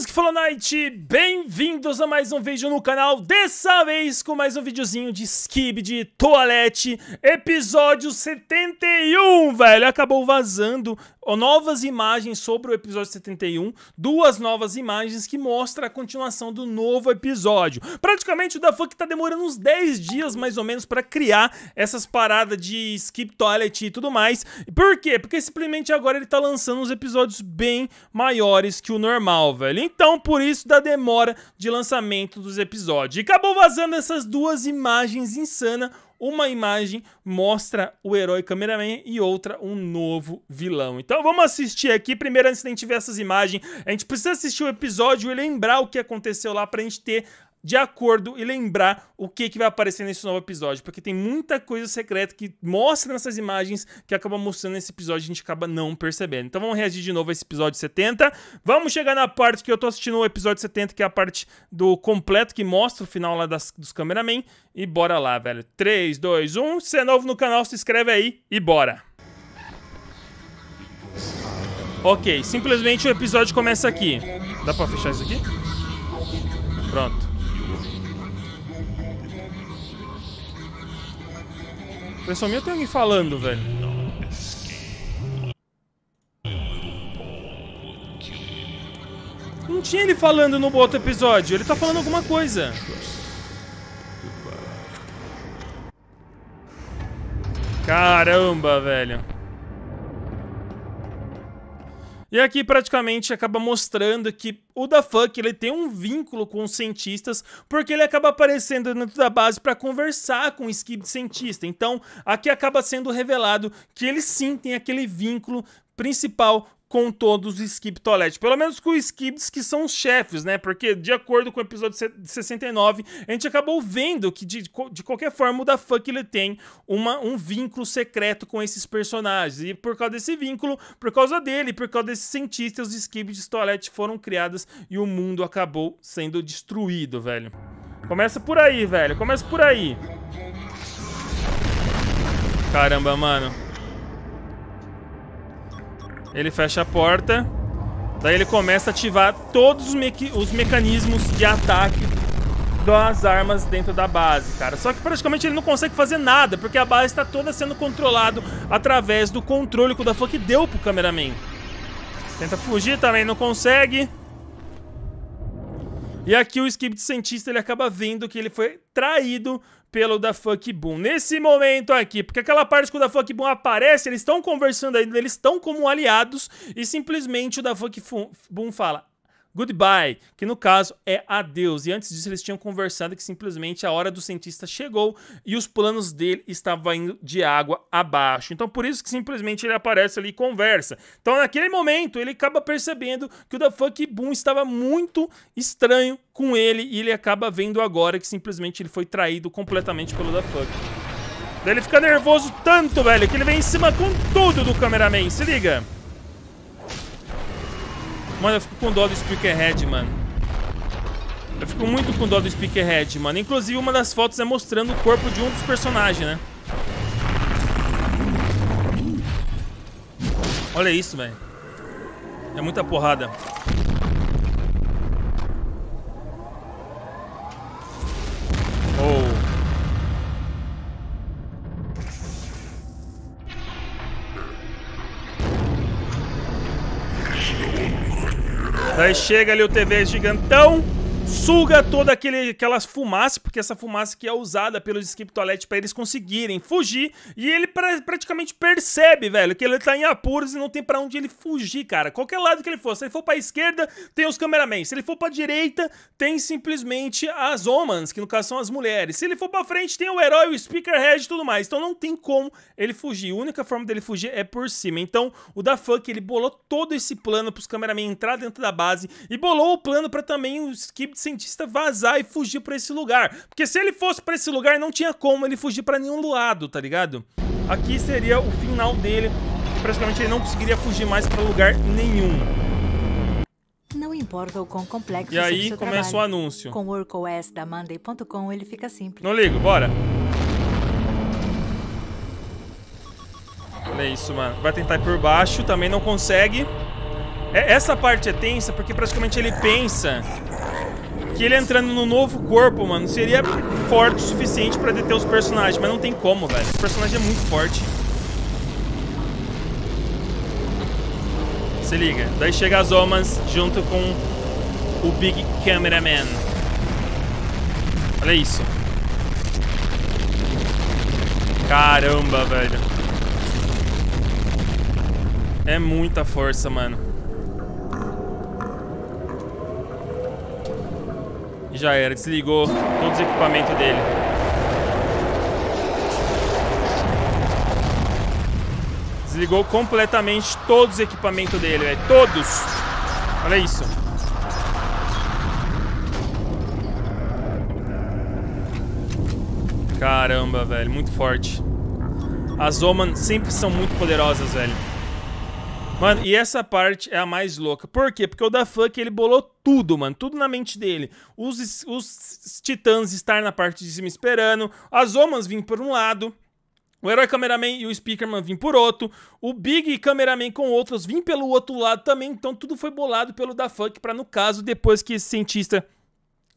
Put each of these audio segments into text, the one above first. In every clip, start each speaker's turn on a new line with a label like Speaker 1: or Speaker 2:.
Speaker 1: Amigos que falou Night, bem-vindos a mais um vídeo no canal, dessa vez com mais um videozinho de skib de toalete, episódio 71, velho, acabou vazando novas imagens sobre o episódio 71, duas novas imagens que mostram a continuação do novo episódio. Praticamente o da Funk tá demorando uns 10 dias mais ou menos para criar essas paradas de skip toilet e tudo mais. Por quê? Porque simplesmente agora ele tá lançando uns episódios bem maiores que o normal, velho. Então, por isso da demora de lançamento dos episódios. E acabou vazando essas duas imagens insanas uma imagem mostra o herói cameraman e outra um novo vilão. Então vamos assistir aqui, primeiro antes da gente ver essas imagens. A gente precisa assistir o episódio e lembrar o que aconteceu lá pra gente ter de acordo e lembrar o que, que vai aparecer nesse novo episódio, porque tem muita coisa secreta que mostra nessas imagens que acaba mostrando nesse episódio e a gente acaba não percebendo. Então vamos reagir de novo a esse episódio 70. Vamos chegar na parte que eu tô assistindo o episódio 70, que é a parte do completo que mostra o final lá das, dos cameramen. E bora lá, velho. 3, 2, 1. Se é novo no canal, se inscreve aí e bora! Ok, simplesmente o episódio começa aqui. Dá pra fechar isso aqui? Pronto. Pessoal, meu tem alguém falando, velho. Não tinha ele falando no outro episódio. Ele tá falando alguma coisa. Caramba, velho. E aqui praticamente acaba mostrando que o da Funk ele tem um vínculo com os cientistas, porque ele acaba aparecendo dentro da base para conversar com o Skip cientista. Então, aqui acaba sendo revelado que ele sim tem aquele vínculo principal com todos os Skiptoletes. Pelo menos com os Skips que são os chefes, né? Porque, de acordo com o episódio 69, a gente acabou vendo que, de, de qualquer forma, o da Fuck ele tem uma, um vínculo secreto com esses personagens. E por causa desse vínculo, por causa dele, por causa desses cientistas, os Skiptoletes foram criadas e o mundo acabou sendo destruído, velho. Começa por aí, velho. Começa por aí. Caramba, mano. Ele fecha a porta. Daí ele começa a ativar todos os, os mecanismos de ataque das armas dentro da base, cara. Só que praticamente ele não consegue fazer nada, porque a base está toda sendo controlada através do controle que o Dafuk deu pro cameraman. Tenta fugir também, não consegue. E aqui o Skip Cientista ele acaba vendo que ele foi traído pelo da Fuck Boom. Nesse momento aqui, porque aquela parte que o da Fuck Boom aparece, eles estão conversando ainda, eles estão como aliados, e simplesmente o da Fuck Boom fala: Goodbye, que no caso é adeus. E antes disso, eles tinham conversado que simplesmente a hora do cientista chegou e os planos dele estavam indo de água abaixo. Então, por isso que simplesmente ele aparece ali e conversa. Então, naquele momento, ele acaba percebendo que o da Funk Boom estava muito estranho com ele e ele acaba vendo agora que simplesmente ele foi traído completamente pelo da Funk. Daí ele fica nervoso tanto, velho, que ele vem em cima com tudo do cameraman. Se liga. Mano, eu fico com dó do Speakerhead, mano. Eu fico muito com dó do Speakerhead, mano. Inclusive, uma das fotos é mostrando o corpo de um dos personagens, né? Olha isso, velho. É muita porrada. Daí chega ali o TV gigantão suga toda aquele, aquela fumaça, porque essa fumaça que é usada pelos Skip Toilette para eles conseguirem fugir, e ele pra, praticamente percebe, velho, que ele tá em apuros e não tem para onde ele fugir, cara. Qualquer lado que ele for, se ele for pra esquerda, tem os cameramen, se ele for pra direita, tem simplesmente as homens, que no caso são as mulheres, se ele for pra frente, tem o herói, o speakerhead e tudo mais, então não tem como ele fugir, a única forma dele fugir é por cima, então o da Funk, ele bolou todo esse plano pros cameramen entrar dentro da base, e bolou o plano para também os Skip cientista vazar e fugir para esse lugar. Porque se ele fosse para esse lugar, não tinha como ele fugir para nenhum lado, tá ligado? Aqui seria o final dele. Praticamente ele não conseguiria fugir mais para lugar nenhum. Não importa o quão complexo E aí começa trabalho. o anúncio. Com o WorkOS da Monday.com ele fica simples. Não ligo, bora. Olha isso, mano. Vai tentar ir por baixo, também não consegue. É, essa parte é tensa porque praticamente ele pensa que ele entrando no novo corpo, mano, seria forte o suficiente pra deter os personagens. Mas não tem como, velho. o personagem é muito forte. Se liga. Daí chega as Omans junto com o Big Cameraman. Olha isso. Caramba, velho. É muita força, mano. E já era, desligou todos os equipamentos dele. Desligou completamente todos os equipamentos dele, velho. Todos! Olha isso. Caramba, velho. Muito forte. As Oman sempre são muito poderosas, velho. Mano, e essa parte é a mais louca. Por quê? Porque o da Funk, ele bolou tudo, mano. Tudo na mente dele. Os, os titãs estar na parte de cima esperando. As Omas vêm por um lado. O herói cameraman e o speakerman vêm por outro. O Big cameraman com outros vêm pelo outro lado também. Então tudo foi bolado pelo da Funk para no caso, depois que esse cientista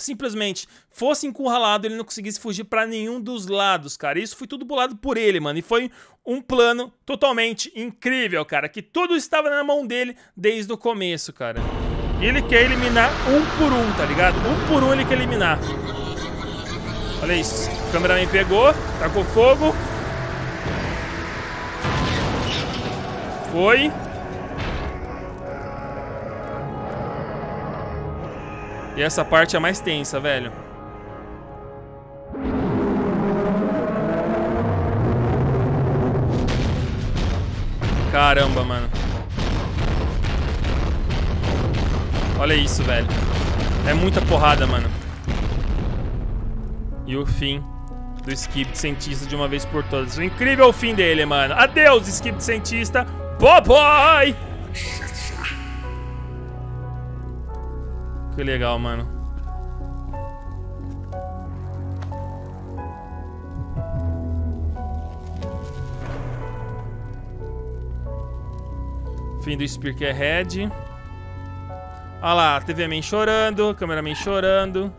Speaker 1: simplesmente fosse encurralado, ele não conseguisse fugir para nenhum dos lados, cara. Isso foi tudo bolado por ele, mano. E foi um plano totalmente incrível, cara. Que tudo estava na mão dele desde o começo, cara. E ele quer eliminar um por um, tá ligado? Um por um ele quer eliminar. Olha isso. O cameraman pegou, tacou tá fogo. Foi. E essa parte é mais tensa, velho. Caramba, mano. Olha isso, velho. É muita porrada, mano. E o fim do Skip de Cientista de uma vez por todas. O incrível fim dele, mano. Adeus, Skip de Cientista. Bye bye! foi legal, mano. Fim do Spear é Olha lá, Man chorando, cameraman chorando.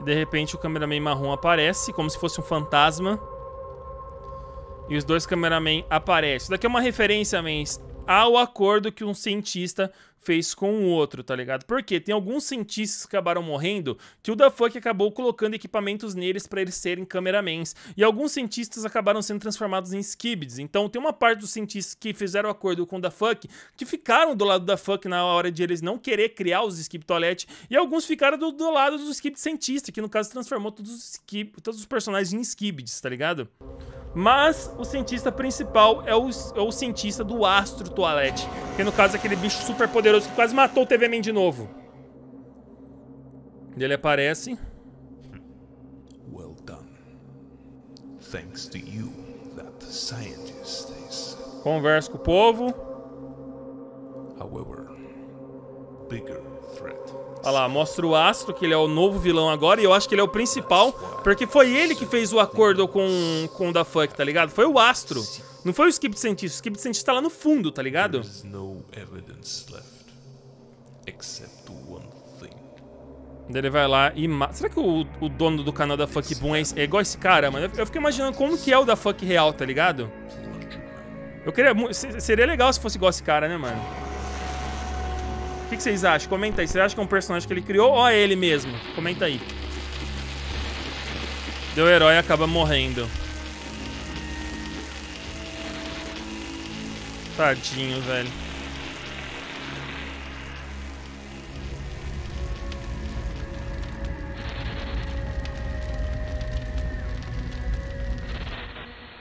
Speaker 1: De repente o cameraman marrom aparece, como se fosse um fantasma. E os dois cameramen aparecem. Isso daqui é uma referência, mens, ao acordo que um cientista fez com o outro, tá ligado? Porque tem alguns cientistas que acabaram morrendo que o da Funk acabou colocando equipamentos neles para eles serem cameramans. E alguns cientistas acabaram sendo transformados em skibids. Então tem uma parte dos cientistas que fizeram acordo com o da Funk que ficaram do lado da Funk na hora de eles não querer criar os skib Toilet E alguns ficaram do, do lado dos skib cientista, que no caso transformou todos os, skib, todos os personagens em skibids, tá ligado? Mas o cientista principal é o, é o cientista do astro toilette, que no caso é aquele bicho super poderoso poderoso que quase matou o TV Man de novo. ele aparece. Well done. Thanks to you, that scientist is... Conversa com o povo. However, bigger threat. Olha lá, mostra o Astro, que ele é o novo vilão agora, e eu acho que ele é o principal, porque foi ele que fez o acordo com, com o da Funk, tá ligado? Foi o Astro. Não foi o Skip Cientista. O Skip Cientista tá lá no fundo, tá ligado? Except one thing. Daí ele vai lá e mata. Será que o, o, dono do canal da Fuck Boom é, é igual esse cara, mano? Eu, eu fico imaginando como que é o da Fuck Real, tá ligado? Eu queria. Seria legal se fosse igual esse cara, né, mano? O que, que vocês acham? Comenta aí. Você acha que é um personagem que ele criou ou é ele mesmo? Comenta aí. Deu herói e acaba morrendo. Tadinho, velho.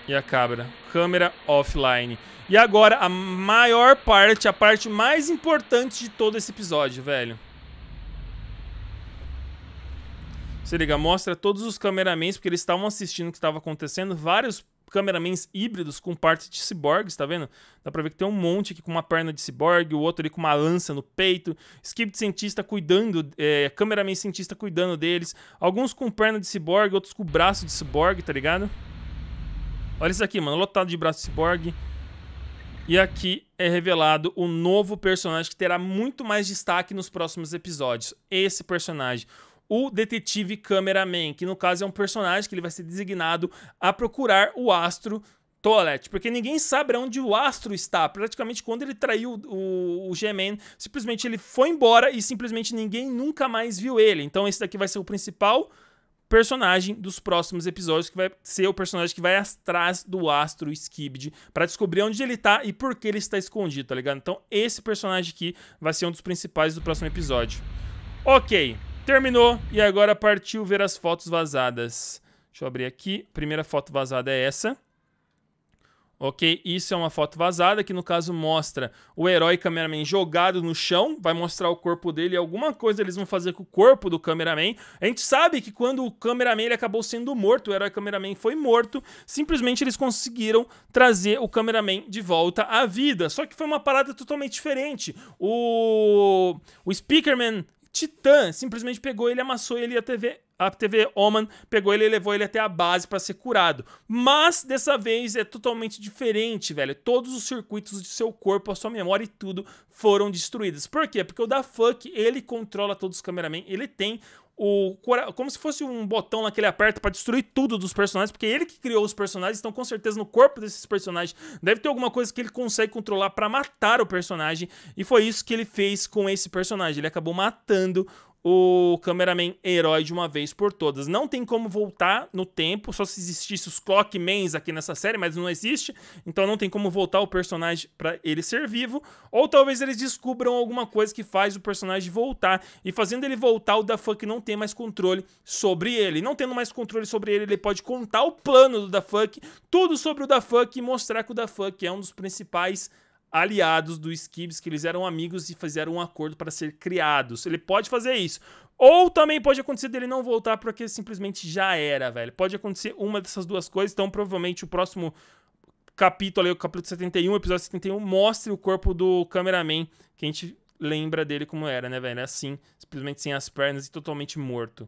Speaker 1: e a cabra. Câmera offline. E agora a maior parte, a parte mais importante de todo esse episódio, velho. Se liga, mostra todos os cameramans, porque eles estavam assistindo o que estava acontecendo. Vários cameramans híbridos com parte de ciborgues, tá vendo? Dá pra ver que tem um monte aqui com uma perna de ciborgue, o outro ali com uma lança no peito, skip de cientista cuidando, é, cameraman cientista cuidando deles, alguns com perna de ciborgue, outros com braço de ciborgue, tá ligado? Olha isso aqui, mano. Lotado de braço cyborg. E aqui é revelado o novo personagem que terá muito mais destaque nos próximos episódios. Esse personagem. O detetive cameraman, que no caso é um personagem que ele vai ser designado a procurar o astro Toilet, porque ninguém sabe onde o astro está. Praticamente quando ele traiu o, o G-Man, simplesmente ele foi embora e simplesmente ninguém nunca mais viu ele. Então esse daqui vai ser o principal personagem dos próximos episódios, que vai ser o personagem que vai atrás do astro Skibd para descobrir onde ele tá e por que ele está escondido, tá ligado? Então esse personagem aqui vai ser um dos principais do próximo episódio. Ok, terminou e agora partiu ver as fotos vazadas. Deixa eu abrir aqui. Primeira foto vazada é essa ok? Isso é uma foto vazada que no caso mostra o herói cameraman jogado no chão, vai mostrar o corpo dele e alguma coisa eles vão fazer com o corpo do cameraman. A gente sabe que quando o cameraman ele acabou sendo morto, o herói cameraman foi morto, simplesmente eles conseguiram trazer o cameraman de volta à vida. Só que foi uma parada totalmente diferente. O o Speakerman Titã simplesmente pegou ele, amassou ele e a TV a TV Oman pegou ele e levou ele até a base para ser curado. Mas dessa vez é totalmente diferente, velho. Todos os circuitos de seu corpo, a sua memória e tudo foram destruídos. Por quê? Porque o da Fuck, ele controla todos os cameramen, ele tem o como se fosse um botão lá que ele aperta para destruir tudo dos personagens, porque ele que criou os personagens, então com certeza no corpo desses personagens deve ter alguma coisa que ele consegue controlar para matar o personagem, e foi isso que ele fez com esse personagem. Ele acabou matando o cameraman herói de uma vez por todas. Não tem como voltar no tempo, só se existisse os Clockmans aqui nessa série, mas não existe, então não tem como voltar o personagem para ele ser vivo, ou talvez eles descubram alguma coisa que faz o personagem voltar, e fazendo ele voltar, o funk não tem mais controle sobre ele. Não tendo mais controle sobre ele, ele pode contar o plano do funk tudo sobre o Dafunk e mostrar que o funk é um dos principais aliados do Skibs, que eles eram amigos e fizeram um acordo para ser criados. Ele pode fazer isso. Ou também pode acontecer dele não voltar porque simplesmente já era, velho. Pode acontecer uma dessas duas coisas, então provavelmente o próximo capítulo ali o capítulo 71, episódio 71, mostre o corpo do cameraman, que a gente lembra dele como era, né, velho? Assim, simplesmente sem as pernas e totalmente morto.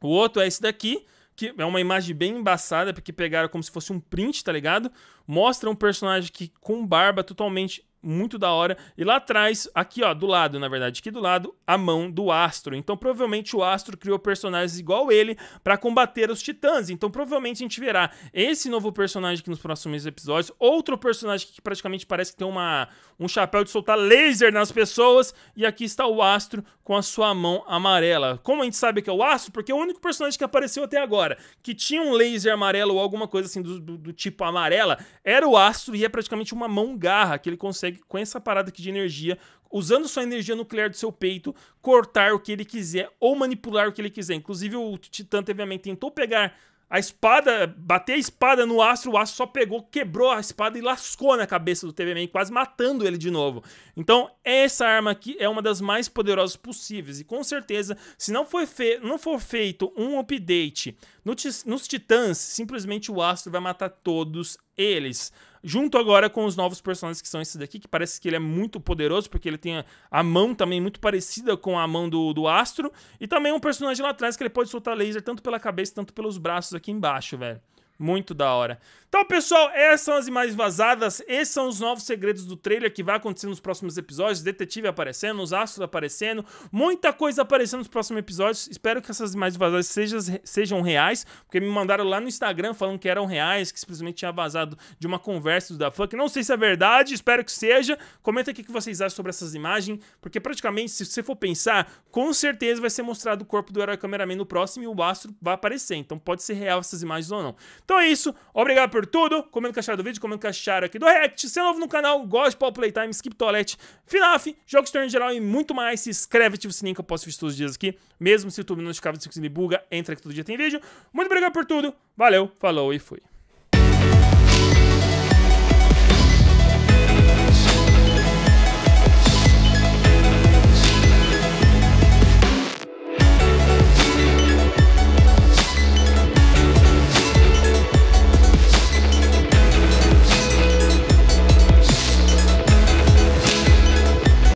Speaker 1: O outro é esse daqui, que é uma imagem bem embaçada, porque pegaram como se fosse um print, tá ligado? Mostra um personagem que com barba totalmente muito da hora. E lá atrás, aqui ó, do lado, na verdade, aqui do lado, a mão do Astro. Então provavelmente o Astro criou personagens igual ele para combater os titãs. Então provavelmente a gente verá esse novo personagem aqui nos próximos episódios, outro personagem que praticamente parece que tem uma, um chapéu de soltar laser nas pessoas, e aqui está o Astro com a sua mão amarela. Como a gente sabe que é o Astro? Porque é o único personagem que apareceu até agora que tinha um laser amarelo ou alguma coisa assim do, do, do tipo amarela, era o Astro e é praticamente uma mão garra que ele consegue consegue, com essa parada aqui de energia, usando sua energia nuclear do seu peito, cortar o que ele quiser ou manipular o que ele quiser. Inclusive, o Titã teve a mente, tentou pegar a espada, bater a espada no astro, o astro só pegou, quebrou a espada e lascou na cabeça do TV quase matando ele de novo. Então, essa arma aqui é uma das mais poderosas possíveis. E com certeza, se não, foi não for feito um update no nos Titãs, simplesmente o astro vai matar todos eles. Junto agora com os novos personagens que são esses daqui, que parece que ele é muito poderoso, porque ele tem a mão também muito parecida com a mão do, do Astro. E também um personagem lá atrás que ele pode soltar laser tanto pela cabeça, tanto pelos braços aqui embaixo, velho. Muito da hora. Então, pessoal, essas são as imagens vazadas, esses são os novos segredos do trailer que vai acontecer nos próximos episódios, detetive aparecendo, os astros aparecendo, muita coisa aparecendo nos próximos episódios. Espero que essas imagens vazadas sejam, sejam reais, porque me mandaram lá no Instagram falando que eram reais, que simplesmente tinha vazado de uma conversa do Da Funk. Não sei se é verdade, espero que seja. Comenta aqui o que vocês acham sobre essas imagens, porque praticamente, se você for pensar, com certeza vai ser mostrado o corpo do herói cameraman no próximo e o astro vai aparecer. Então pode ser real essas imagens ou não. Então é isso. Obrigado por tudo. Comenta o que acharam do vídeo, comenta o que acharam aqui do React. Se é novo no canal, gosta de Paul Playtime, Skip Toilet, FNAF, jogos de turno em geral e muito mais. Se inscreve, ativa o sininho que eu posso assistir todos os dias aqui. Mesmo se o YouTube não notificava, se buga, entra que todo dia tem vídeo. Muito obrigado por tudo. Valeu, falou e fui.